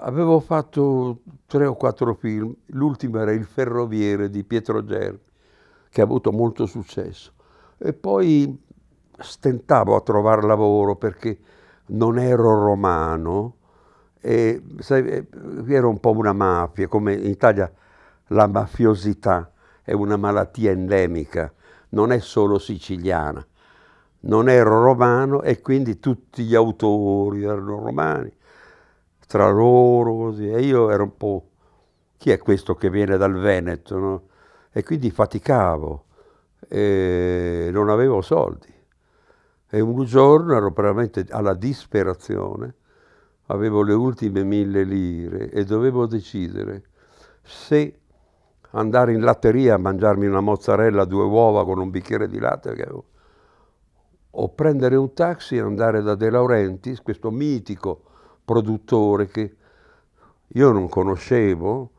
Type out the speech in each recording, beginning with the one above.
Avevo fatto tre o quattro film, l'ultimo era Il Ferroviere di Pietro Germi, che ha avuto molto successo. E poi stentavo a trovare lavoro perché non ero romano e sai, era un po' una mafia, come in Italia la mafiosità è una malattia endemica, non è solo siciliana. Non ero romano e quindi tutti gli autori erano romani tra loro così. E io ero un po', chi è questo che viene dal Veneto? No? E quindi faticavo, e non avevo soldi. E un giorno ero veramente alla disperazione, avevo le ultime mille lire e dovevo decidere se andare in latteria a mangiarmi una mozzarella, due uova con un bicchiere di latte avevo, o prendere un taxi e andare da De Laurentiis, questo mitico produttore che io non conoscevo,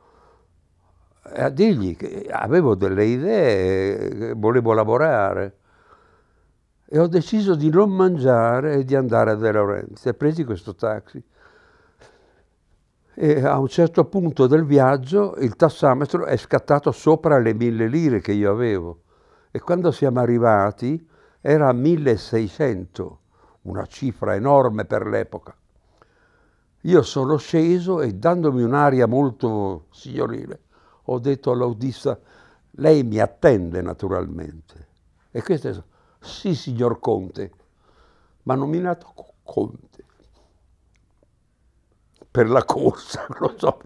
a eh, dirgli che avevo delle idee, che eh, volevo lavorare e ho deciso di non mangiare e di andare a De Laurenti. E preso questo taxi. E a un certo punto del viaggio il tassametro è scattato sopra le mille lire che io avevo. E quando siamo arrivati era 1600, una cifra enorme per l'epoca. Io sono sceso e dandomi un'aria molto signorile, ho detto all'audista, lei mi attende naturalmente. E questo è, sì signor Conte, ma nominato Conte per la corsa, lo so.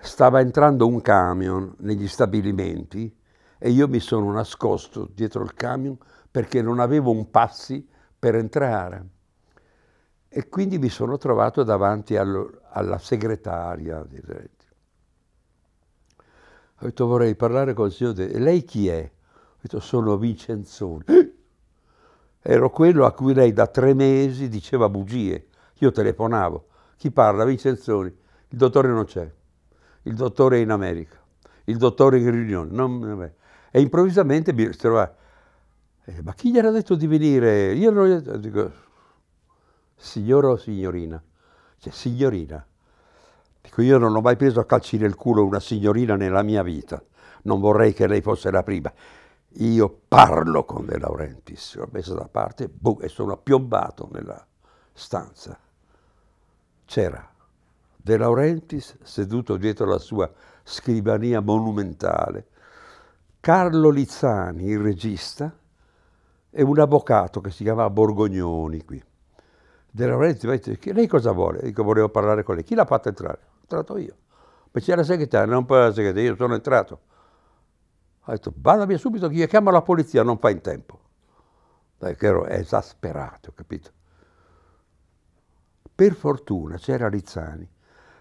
Stava entrando un camion negli stabilimenti e io mi sono nascosto dietro il camion perché non avevo un passi per entrare. E quindi mi sono trovato davanti allo, alla segretaria di Ho detto vorrei parlare con il signor De... Lei chi è? Ho detto sono Vincenzoni. Ero quello a cui lei da tre mesi diceva bugie. Io telefonavo. Chi parla? Vincenzoni. Il dottore non c'è. Il dottore è in America. Il dottore è in riunione. Non... E improvvisamente mi trovavo. Eh, ma chi gli era detto di venire? Io non gli ho detto signora o signorina? Cioè, signorina. Dico, io non ho mai preso a calci nel culo una signorina nella mia vita. Non vorrei che lei fosse la prima. Io parlo con De Laurentiis, l'ho messa da parte boh, e sono appiombato nella stanza. C'era De Laurentiis seduto dietro la sua scrivania monumentale, Carlo Lizzani, il regista, e un avvocato che si chiamava Borgognoni qui della Lorenzi, lei cosa vuole? Dico, volevo parlare con lei. Chi l'ha fatta entrare? Sono entrato io. Ma c'era la segretaria, non per la segretaria, io sono entrato. Ha detto, vada via subito, che chiama la polizia, non fa in tempo. Dai, che ero esasperato, capito? Per fortuna c'era Rizzani,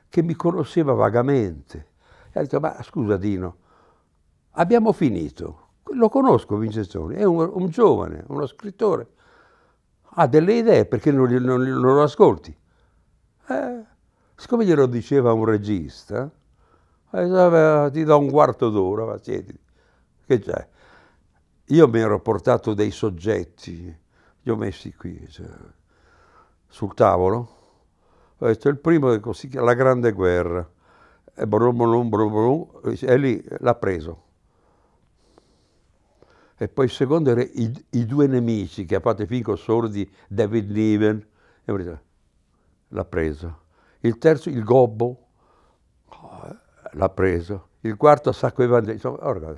che mi conosceva vagamente. E ha detto, ma scusa Dino, abbiamo finito. Lo conosco Vincenzoni, è un, un giovane, uno scrittore ha delle idee perché non, non, non lo ascolti. Eh, siccome glielo diceva un regista, ti do un quarto d'ora, ma siedi. che c'è? Io mi ero portato dei soggetti, li ho messi qui cioè, sul tavolo, ho detto il primo, è così, la grande guerra, e, brum, brum, brum, e lì l'ha preso e poi il secondo era i, i due nemici che ha fatto i film con sordi, David Niven, l'ha preso. Il terzo, il Gobbo, l'ha preso. Il quarto, Sacco Evangelico. Insomma, oh,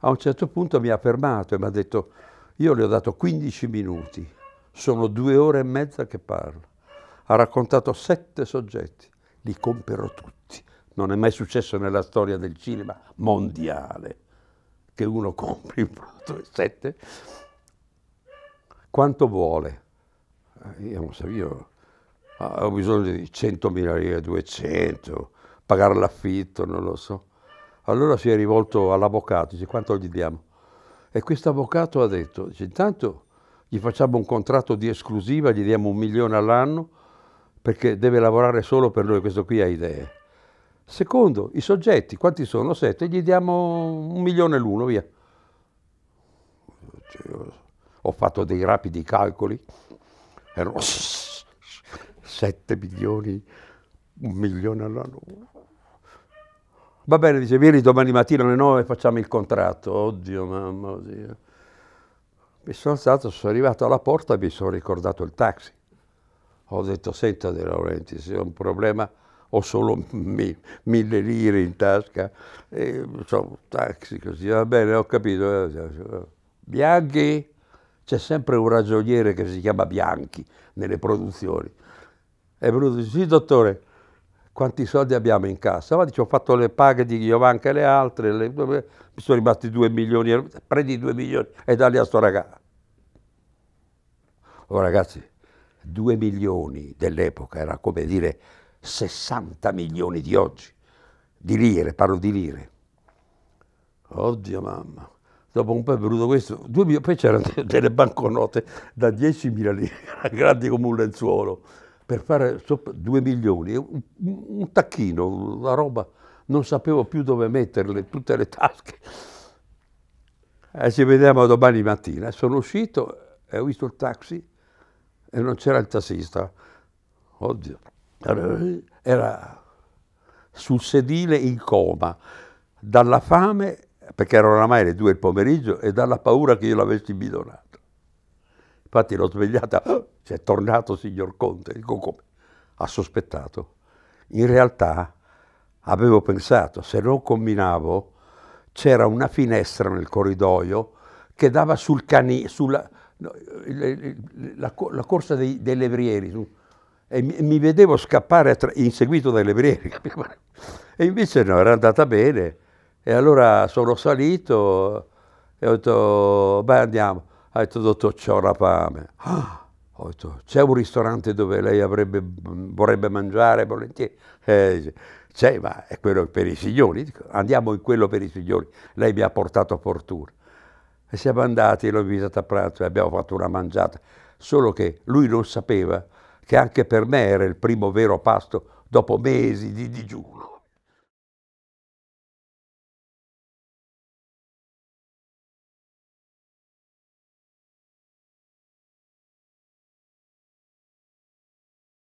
a un certo punto mi ha fermato e mi ha detto, io le ho dato 15 minuti, sono due ore e mezza che parlo. Ha raccontato sette soggetti, li comperò tutti. Non è mai successo nella storia del cinema mondiale che uno compri un prodotto del 7, quanto vuole? Eh, io non so, io ah, ho bisogno di 100.000 lire, 200, pagare l'affitto, non lo so. Allora si è rivolto all'avvocato, dice quanto gli diamo? E questo avvocato ha detto, dice intanto gli facciamo un contratto di esclusiva, gli diamo un milione all'anno perché deve lavorare solo per noi, questo qui ha idee. Secondo, i soggetti, quanti sono? Sette, gli diamo un milione l'uno, via. Cioè, ho fatto dei rapidi calcoli, erano sette milioni, un milione all'anno. Va bene, dice, vieni domani mattina alle nove e facciamo il contratto. Oddio, mamma mia. Mi sono alzato, sono arrivato alla porta e mi sono ricordato il taxi. Ho detto, senta De Laurenti, se è un problema ho solo mi, mille lire in tasca, e, sono taxi, così, va bene, ho capito. Bianchi, c'è sempre un ragioniere che si chiama Bianchi nelle produzioni. È venuto e dice, sì dottore, quanti soldi abbiamo in cassa? Ma dice, ho fatto le paghe di Giovanca e le altre, le, mi sono rimasti 2 milioni, prendi 2 milioni e dagli a sto ragazzo. Oh ragazzi, 2 milioni dell'epoca era come dire 60 milioni di oggi, di lire, parlo di lire. Oddio mamma, dopo un po' è venuto questo, mil... poi c'erano delle banconote da 10.000 lire, grandi come un lenzuolo, per fare 2 milioni, un, un tacchino, una roba, non sapevo più dove metterle, tutte le tasche. E eh, ci vediamo domani mattina. Sono uscito e eh, ho visto il taxi e non c'era il tassista. Oddio era sul sedile in coma, dalla fame, perché erano oramai le due del pomeriggio, e dalla paura che io l'avessi bidonato. Infatti l'ho svegliata, oh, c'è tornato signor Conte, dico come? Ha sospettato. In realtà avevo pensato, se non combinavo, c'era una finestra nel corridoio che dava sul cani, sulla no, la, la, la, corsa dei, dei levrieri, su, e mi, mi vedevo scappare tra, inseguito dalle brighe. E invece no, era andata bene. E allora sono salito e ho detto, beh andiamo. Ha detto, dottor, c'ho la fame. Ah! Ho detto, c'è un ristorante dove lei avrebbe, mm, vorrebbe mangiare volentieri? Eh, c'è, ma è quello per i signori. Dico, andiamo in quello per i signori. Lei mi ha portato a fortuna. E siamo andati, l'ho invitato a pranzo e abbiamo fatto una mangiata. Solo che lui non sapeva che anche per me era il primo vero pasto dopo mesi di digiuno.